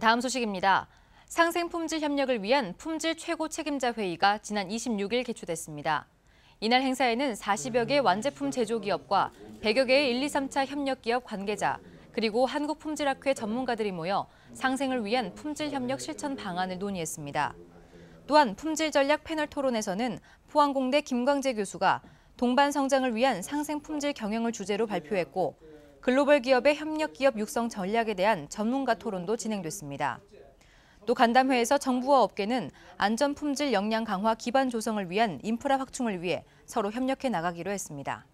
다음 소식입니다. 상생품질 협력을 위한 품질 최고 책임자 회의가 지난 26일 개최됐습니다. 이날 행사에는 40여 개 완제품 제조기업과 100여 개의 1, 2, 3차 협력기업 관계자, 그리고 한국품질학회 전문가들이 모여 상생을 위한 품질 협력 실천 방안을 논의했습니다. 또한 품질 전략 패널 토론에서는 포항공대 김광재 교수가 동반 성장을 위한 상생 품질 경영을 주제로 발표했고 글로벌 기업의 협력 기업 육성 전략에 대한 전문가 토론도 진행됐습니다. 또 간담회에서 정부와 업계는 안전 품질 역량 강화 기반 조성을 위한 인프라 확충을 위해 서로 협력해 나가기로 했습니다.